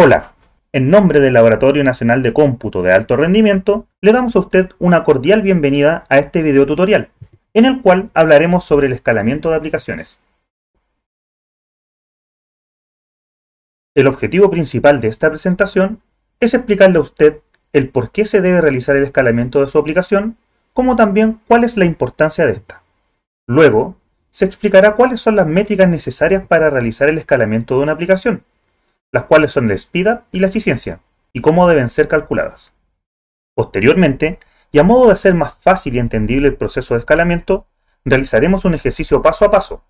Hola, en nombre del Laboratorio Nacional de Cómputo de Alto Rendimiento, le damos a usted una cordial bienvenida a este video tutorial, en el cual hablaremos sobre el escalamiento de aplicaciones. El objetivo principal de esta presentación es explicarle a usted el por qué se debe realizar el escalamiento de su aplicación, como también cuál es la importancia de esta. Luego, se explicará cuáles son las métricas necesarias para realizar el escalamiento de una aplicación, las cuales son la espida y la eficiencia, y cómo deben ser calculadas. Posteriormente, y a modo de hacer más fácil y entendible el proceso de escalamiento, realizaremos un ejercicio paso a paso,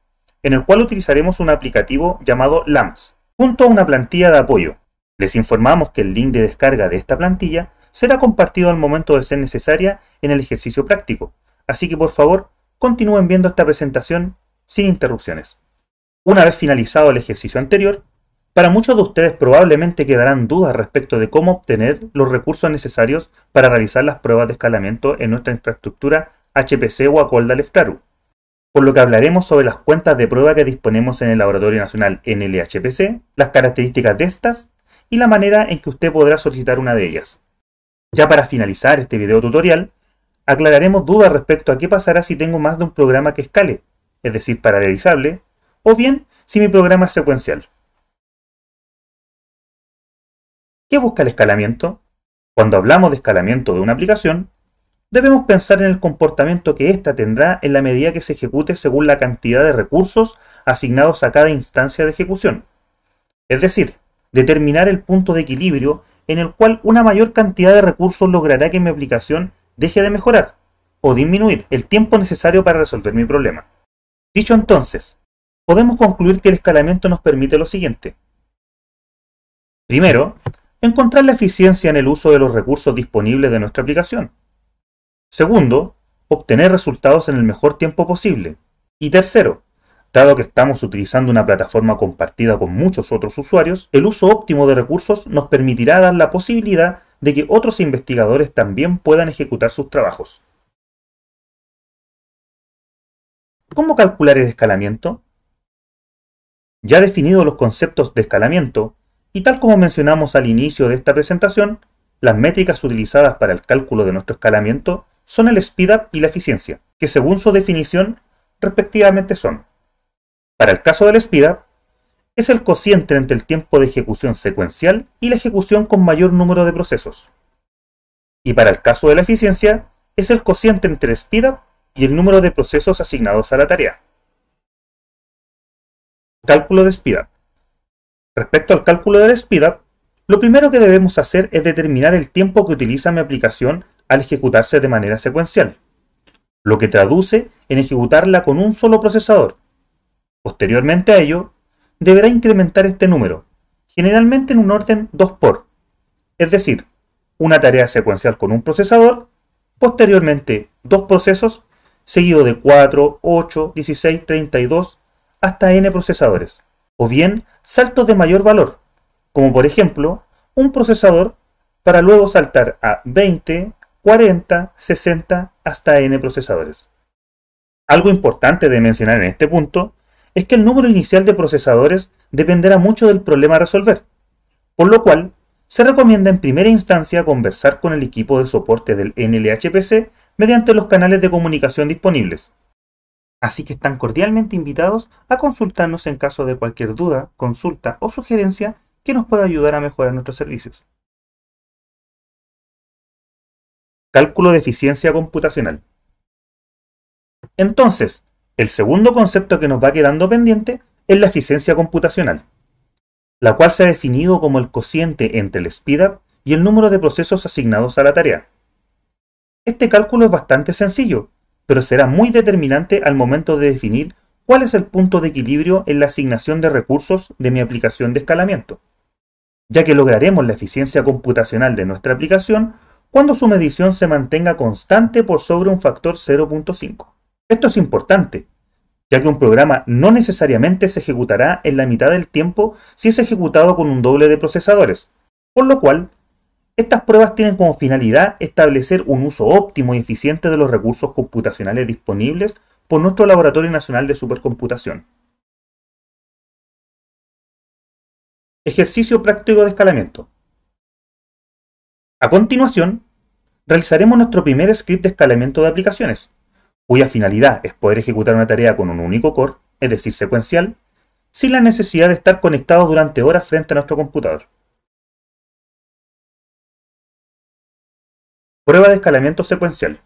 en el cual utilizaremos un aplicativo llamado LAMS, junto a una plantilla de apoyo. Les informamos que el link de descarga de esta plantilla será compartido al momento de ser necesaria en el ejercicio práctico, así que por favor continúen viendo esta presentación sin interrupciones. Una vez finalizado el ejercicio anterior, para muchos de ustedes probablemente quedarán dudas respecto de cómo obtener los recursos necesarios para realizar las pruebas de escalamiento en nuestra infraestructura HPC o Acolda Leftraru, por lo que hablaremos sobre las cuentas de prueba que disponemos en el Laboratorio Nacional NLHPC, las características de estas y la manera en que usted podrá solicitar una de ellas. Ya para finalizar este video tutorial, aclararemos dudas respecto a qué pasará si tengo más de un programa que escale, es decir, paralelizable, o bien si mi programa es secuencial. ¿Qué busca el escalamiento? Cuando hablamos de escalamiento de una aplicación, debemos pensar en el comportamiento que ésta tendrá en la medida que se ejecute según la cantidad de recursos asignados a cada instancia de ejecución. Es decir, determinar el punto de equilibrio en el cual una mayor cantidad de recursos logrará que mi aplicación deje de mejorar o disminuir el tiempo necesario para resolver mi problema. Dicho entonces, podemos concluir que el escalamiento nos permite lo siguiente. Primero, encontrar la eficiencia en el uso de los recursos disponibles de nuestra aplicación. Segundo, obtener resultados en el mejor tiempo posible. Y tercero, dado que estamos utilizando una plataforma compartida con muchos otros usuarios, el uso óptimo de recursos nos permitirá dar la posibilidad de que otros investigadores también puedan ejecutar sus trabajos. ¿Cómo calcular el escalamiento? Ya definidos los conceptos de escalamiento, y tal como mencionamos al inicio de esta presentación, las métricas utilizadas para el cálculo de nuestro escalamiento son el speedup y la eficiencia, que según su definición respectivamente son. Para el caso del speedup, es el cociente entre el tiempo de ejecución secuencial y la ejecución con mayor número de procesos. Y para el caso de la eficiencia, es el cociente entre el speedup y el número de procesos asignados a la tarea. Cálculo de speedup. Respecto al cálculo del speedup, lo primero que debemos hacer es determinar el tiempo que utiliza mi aplicación al ejecutarse de manera secuencial, lo que traduce en ejecutarla con un solo procesador. Posteriormente a ello, deberá incrementar este número, generalmente en un orden 2 por, es decir, una tarea secuencial con un procesador, posteriormente dos procesos, seguido de 4, 8, 16, 32, hasta n procesadores, o bien saltos de mayor valor, como por ejemplo un procesador para luego saltar a 20, 40, 60 hasta n procesadores. Algo importante de mencionar en este punto es que el número inicial de procesadores dependerá mucho del problema a resolver, por lo cual se recomienda en primera instancia conversar con el equipo de soporte del NLHPC mediante los canales de comunicación disponibles. Así que están cordialmente invitados a consultarnos en caso de cualquier duda, consulta o sugerencia que nos pueda ayudar a mejorar nuestros servicios. Cálculo de eficiencia computacional. Entonces, el segundo concepto que nos va quedando pendiente es la eficiencia computacional, la cual se ha definido como el cociente entre el speedup y el número de procesos asignados a la tarea. Este cálculo es bastante sencillo, pero será muy determinante al momento de definir cuál es el punto de equilibrio en la asignación de recursos de mi aplicación de escalamiento, ya que lograremos la eficiencia computacional de nuestra aplicación cuando su medición se mantenga constante por sobre un factor 0.5. Esto es importante, ya que un programa no necesariamente se ejecutará en la mitad del tiempo si es ejecutado con un doble de procesadores, por lo cual estas pruebas tienen como finalidad establecer un uso óptimo y eficiente de los recursos computacionales disponibles por nuestro Laboratorio Nacional de Supercomputación. Ejercicio práctico de escalamiento. A continuación, realizaremos nuestro primer script de escalamiento de aplicaciones, cuya finalidad es poder ejecutar una tarea con un único core, es decir, secuencial, sin la necesidad de estar conectado durante horas frente a nuestro computador. Prueba de escalamiento secuencial.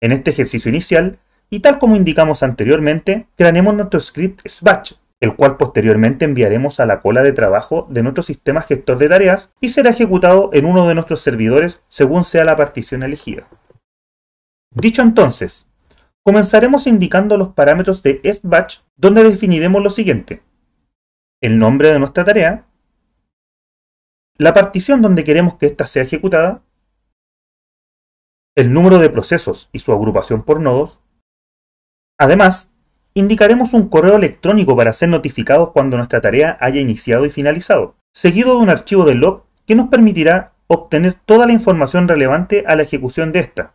En este ejercicio inicial, y tal como indicamos anteriormente, crearemos nuestro script Sbatch, el cual posteriormente enviaremos a la cola de trabajo de nuestro sistema gestor de tareas y será ejecutado en uno de nuestros servidores según sea la partición elegida. Dicho entonces, comenzaremos indicando los parámetros de Sbatch donde definiremos lo siguiente. El nombre de nuestra tarea, la partición donde queremos que ésta sea ejecutada, el número de procesos y su agrupación por nodos. Además, indicaremos un correo electrónico para ser notificados cuando nuestra tarea haya iniciado y finalizado, seguido de un archivo de log que nos permitirá obtener toda la información relevante a la ejecución de esta.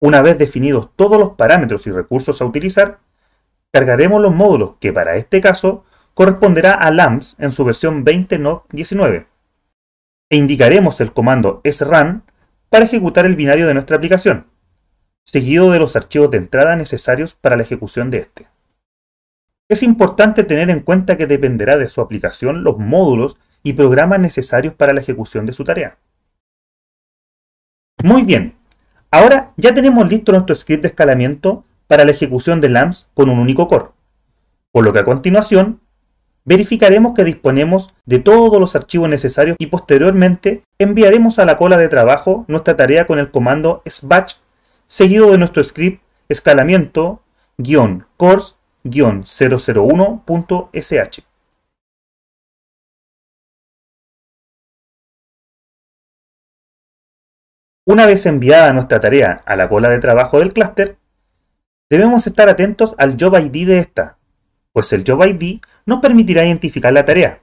Una vez definidos todos los parámetros y recursos a utilizar, cargaremos los módulos que para este caso corresponderá a LAMPS en su versión 20.19 e indicaremos el comando srun para ejecutar el binario de nuestra aplicación, seguido de los archivos de entrada necesarios para la ejecución de este. Es importante tener en cuenta que dependerá de su aplicación los módulos y programas necesarios para la ejecución de su tarea. Muy bien, ahora ya tenemos listo nuestro script de escalamiento para la ejecución de LAMPS con un único core, por lo que a continuación Verificaremos que disponemos de todos los archivos necesarios y posteriormente enviaremos a la cola de trabajo nuestra tarea con el comando sbatch seguido de nuestro script escalamiento cores 001.sh. Una vez enviada nuestra tarea a la cola de trabajo del clúster, debemos estar atentos al job ID de esta, pues el Job ID nos permitirá identificar la tarea,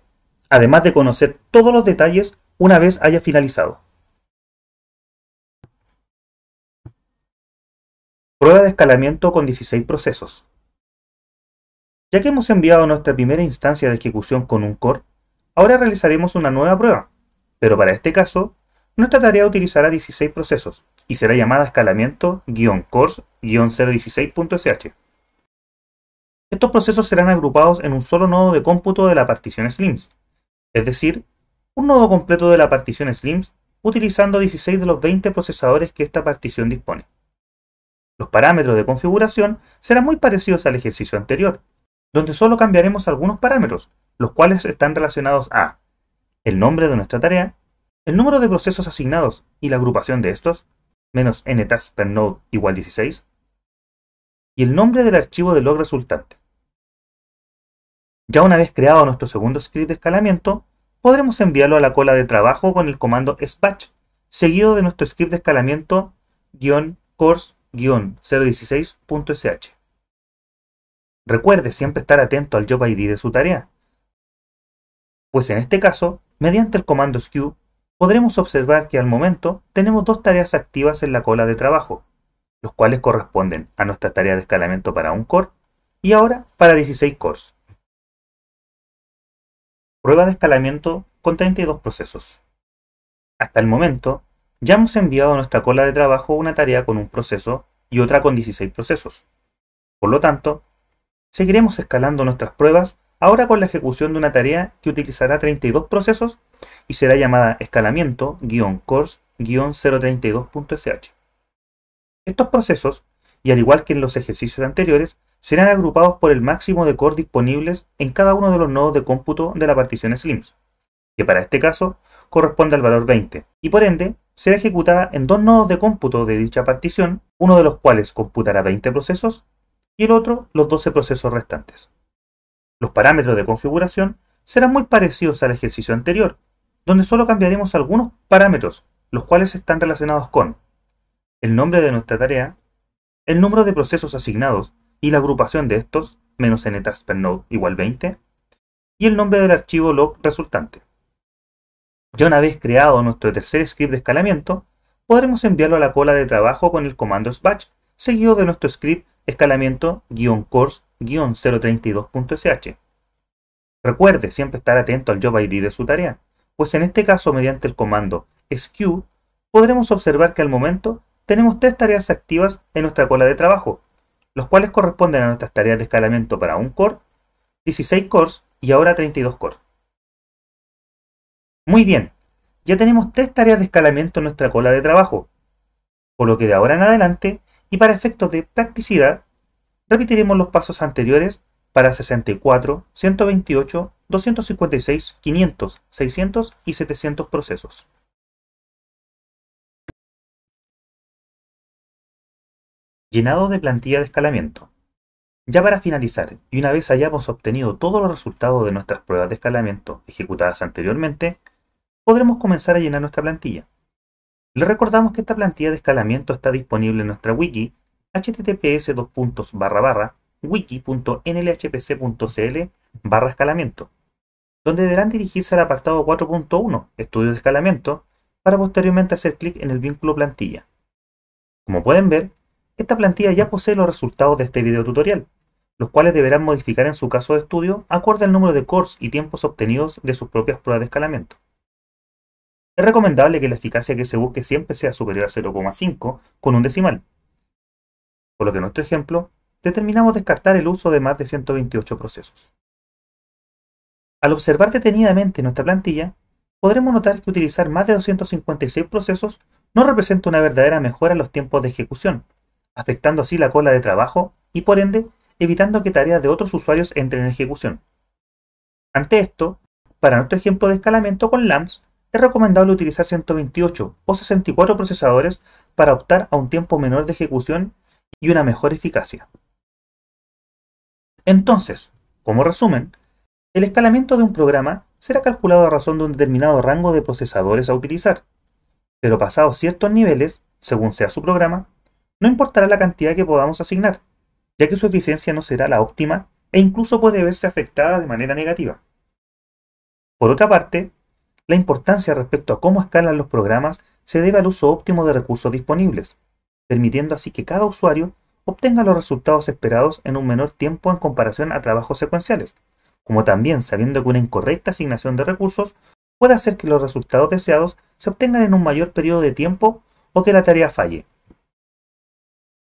además de conocer todos los detalles una vez haya finalizado. Prueba de escalamiento con 16 procesos. Ya que hemos enviado nuestra primera instancia de ejecución con un core, ahora realizaremos una nueva prueba, pero para este caso, nuestra tarea utilizará 16 procesos y será llamada escalamiento-cores-016.sh. Estos procesos serán agrupados en un solo nodo de cómputo de la partición SLIMS, es decir, un nodo completo de la partición SLIMS utilizando 16 de los 20 procesadores que esta partición dispone. Los parámetros de configuración serán muy parecidos al ejercicio anterior, donde solo cambiaremos algunos parámetros, los cuales están relacionados a el nombre de nuestra tarea, el número de procesos asignados y la agrupación de estos, menos n per node igual 16, y el nombre del archivo de log resultante. Ya una vez creado nuestro segundo script de escalamiento, podremos enviarlo a la cola de trabajo con el comando spatch, seguido de nuestro script de escalamiento course-016.sh. Recuerde siempre estar atento al job ID de su tarea, pues en este caso, mediante el comando skew, podremos observar que al momento tenemos dos tareas activas en la cola de trabajo, los cuales corresponden a nuestra tarea de escalamiento para un core y ahora para 16 cores. Prueba de escalamiento con 32 procesos. Hasta el momento, ya hemos enviado a nuestra cola de trabajo una tarea con un proceso y otra con 16 procesos. Por lo tanto, seguiremos escalando nuestras pruebas ahora con la ejecución de una tarea que utilizará 32 procesos y será llamada escalamiento-cores-032.sh. Estos procesos, y al igual que en los ejercicios anteriores, serán agrupados por el máximo de cores disponibles en cada uno de los nodos de cómputo de la partición SLIMS, que para este caso corresponde al valor 20, y por ende será ejecutada en dos nodos de cómputo de dicha partición, uno de los cuales computará 20 procesos y el otro los 12 procesos restantes. Los parámetros de configuración serán muy parecidos al ejercicio anterior, donde solo cambiaremos algunos parámetros, los cuales están relacionados con el nombre de nuestra tarea, el número de procesos asignados y la agrupación de estos, menos n per node igual 20, y el nombre del archivo log resultante. Ya una vez creado nuestro tercer script de escalamiento, podremos enviarlo a la cola de trabajo con el comando sbatch seguido de nuestro script escalamiento-course-032.sh. Recuerde siempre estar atento al job ID de su tarea, pues en este caso mediante el comando skew podremos observar que al momento tenemos tres tareas activas en nuestra cola de trabajo, los cuales corresponden a nuestras tareas de escalamiento para un core, 16 cores y ahora 32 cores. Muy bien, ya tenemos tres tareas de escalamiento en nuestra cola de trabajo, por lo que de ahora en adelante y para efectos de practicidad, repetiremos los pasos anteriores para 64, 128, 256, 500, 600 y 700 procesos. llenado de plantilla de escalamiento. Ya para finalizar, y una vez hayamos obtenido todos los resultados de nuestras pruebas de escalamiento ejecutadas anteriormente, podremos comenzar a llenar nuestra plantilla. Les recordamos que esta plantilla de escalamiento está disponible en nuestra wiki https wiki.nlhpc.cl barra escalamiento, donde deberán dirigirse al apartado 4.1, estudio de escalamiento, para posteriormente hacer clic en el vínculo plantilla. Como pueden ver, esta plantilla ya posee los resultados de este video tutorial, los cuales deberán modificar en su caso de estudio acorde al número de cores y tiempos obtenidos de sus propias pruebas de escalamiento. Es recomendable que la eficacia que se busque siempre sea superior a 0,5 con un decimal. Por lo que en nuestro ejemplo, determinamos descartar el uso de más de 128 procesos. Al observar detenidamente nuestra plantilla, podremos notar que utilizar más de 256 procesos no representa una verdadera mejora en los tiempos de ejecución, afectando así la cola de trabajo y por ende evitando que tareas de otros usuarios entren en ejecución. Ante esto, para nuestro ejemplo de escalamiento con LAMPS, es recomendable utilizar 128 o 64 procesadores para optar a un tiempo menor de ejecución y una mejor eficacia. Entonces, como resumen, el escalamiento de un programa será calculado a razón de un determinado rango de procesadores a utilizar, pero pasados ciertos niveles, según sea su programa, no importará la cantidad que podamos asignar, ya que su eficiencia no será la óptima e incluso puede verse afectada de manera negativa. Por otra parte, la importancia respecto a cómo escalan los programas se debe al uso óptimo de recursos disponibles, permitiendo así que cada usuario obtenga los resultados esperados en un menor tiempo en comparación a trabajos secuenciales, como también sabiendo que una incorrecta asignación de recursos puede hacer que los resultados deseados se obtengan en un mayor periodo de tiempo o que la tarea falle.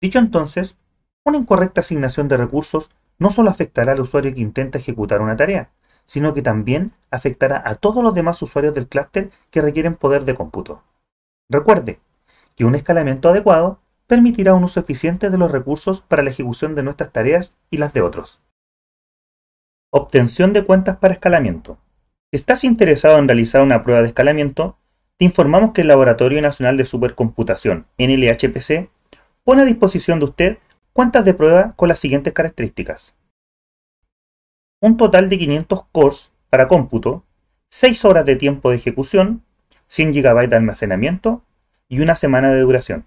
Dicho entonces, una incorrecta asignación de recursos no solo afectará al usuario que intenta ejecutar una tarea, sino que también afectará a todos los demás usuarios del clúster que requieren poder de cómputo. Recuerde que un escalamiento adecuado permitirá un uso eficiente de los recursos para la ejecución de nuestras tareas y las de otros. Obtención de cuentas para escalamiento. Si estás interesado en realizar una prueba de escalamiento, te informamos que el Laboratorio Nacional de Supercomputación, NLHPC, pone a disposición de usted cuentas de prueba con las siguientes características. Un total de 500 cores para cómputo, 6 horas de tiempo de ejecución, 100 GB de almacenamiento y una semana de duración.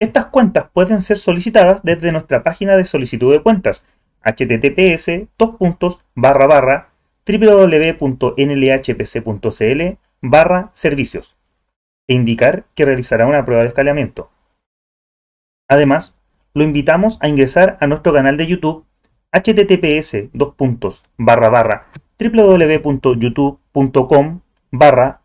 Estas cuentas pueden ser solicitadas desde nuestra página de solicitud de cuentas https www.nlhpc.cl barra servicios e indicar que realizará una prueba de escalamiento. Además, lo invitamos a ingresar a nuestro canal de YouTube https www.youtube.com barra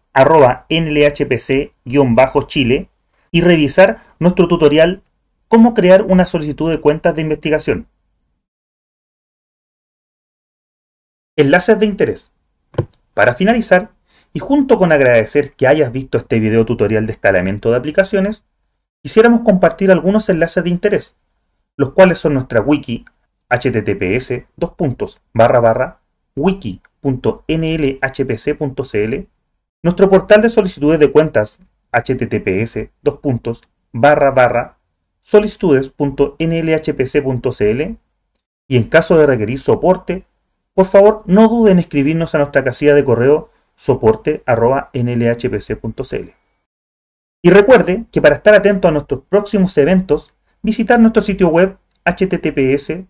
nlhpc-chile y revisar nuestro tutorial Cómo crear una solicitud de cuentas de investigación. Enlaces de interés. Para finalizar, y junto con agradecer que hayas visto este video tutorial de escalamiento de aplicaciones, quisiéramos compartir algunos enlaces de interés, los cuales son nuestra wiki https wiki.nlhpc.cl, nuestro portal de solicitudes de cuentas https solicitudes.nlhpc.cl y en caso de requerir soporte, por favor no duden en escribirnos a nuestra casilla de correo soporte.nlhpc.cl. Y recuerde que para estar atento a nuestros próximos eventos, visitar nuestro sitio web https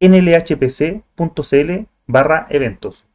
nlhpc.cl barra eventos.